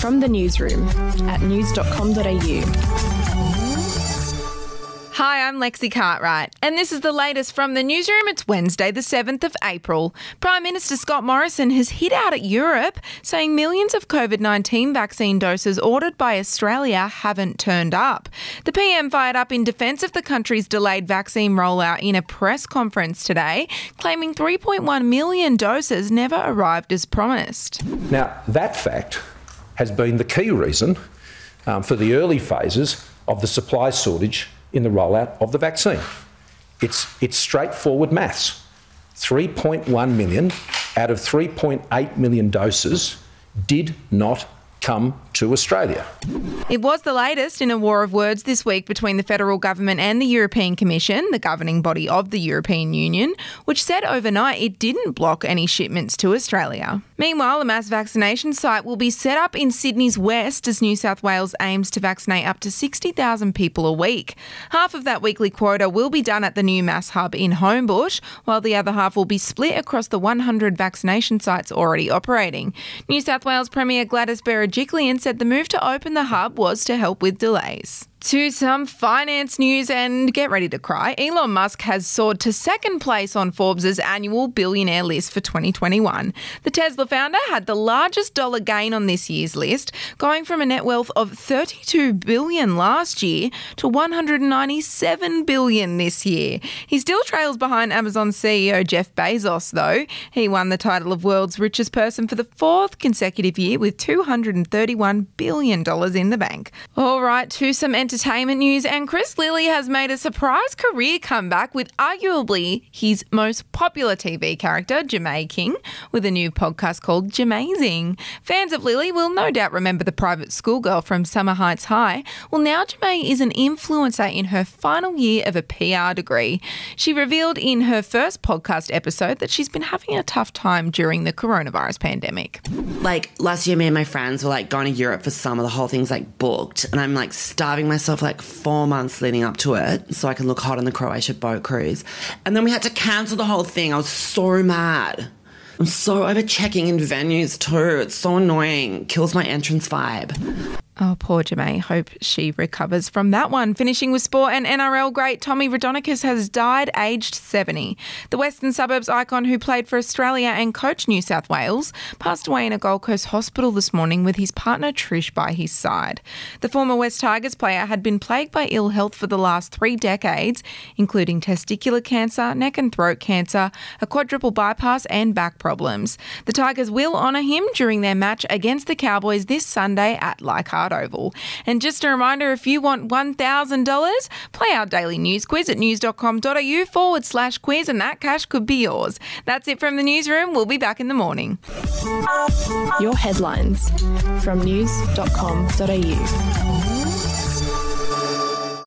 From the newsroom at news.com.au. Hi, I'm Lexi Cartwright, and this is the latest from the newsroom. It's Wednesday, the 7th of April. Prime Minister Scott Morrison has hit out at Europe, saying millions of COVID 19 vaccine doses ordered by Australia haven't turned up. The PM fired up in defence of the country's delayed vaccine rollout in a press conference today, claiming 3.1 million doses never arrived as promised. Now, that fact has been the key reason um, for the early phases of the supply shortage in the rollout of the vaccine. It's, it's straightforward maths. 3.1 million out of 3.8 million doses did not come to Australia. It was the latest in a war of words this week between the federal government and the European Commission, the governing body of the European Union, which said overnight it didn't block any shipments to Australia. Meanwhile, a mass vaccination site will be set up in Sydney's west as New South Wales aims to vaccinate up to 60,000 people a week. Half of that weekly quota will be done at the new mass hub in Homebush, while the other half will be split across the 100 vaccination sites already operating. New South Wales Premier Gladys Berejiklian said said the move to open the hub was to help with delays. To some finance news and get ready to cry. Elon Musk has soared to second place on Forbes' annual billionaire list for 2021. The Tesla founder had the largest dollar gain on this year's list, going from a net wealth of 32 billion last year to 197 billion this year. He still trails behind Amazon CEO Jeff Bezos though. He won the title of world's richest person for the fourth consecutive year with 231 billion dollars in the bank. All right, to some ent- entertainment news, and Chris Lilly has made a surprise career comeback with arguably his most popular TV character, Jamae King, with a new podcast called Jamazing. Fans of Lilly will no doubt remember the private schoolgirl from Summer Heights High. Well, now Jamae is an influencer in her final year of a PR degree. She revealed in her first podcast episode that she's been having a tough time during the coronavirus pandemic. Like last year, me and my friends were like going to Europe for summer. The whole thing's like booked, and I'm like starving myself myself like four months leading up to it so I can look hot on the Croatia boat cruise. And then we had to cancel the whole thing. I was so mad. I'm so over checking in venues too. It's so annoying. Kills my entrance vibe. Oh, poor Jermaine. Hope she recovers from that one. Finishing with sport and NRL great Tommy Radonicus has died aged 70. The Western Suburbs icon who played for Australia and coached New South Wales passed away in a Gold Coast hospital this morning with his partner Trish by his side. The former West Tigers player had been plagued by ill health for the last three decades, including testicular cancer, neck and throat cancer, a quadruple bypass, and back problems. The Tigers will honour him during their match against the Cowboys this Sunday at Leichhardt. Oval. And just a reminder if you want $1,000, play our daily news quiz at news.com.au forward slash quiz, and that cash could be yours. That's it from the newsroom. We'll be back in the morning. Your headlines from news.com.au.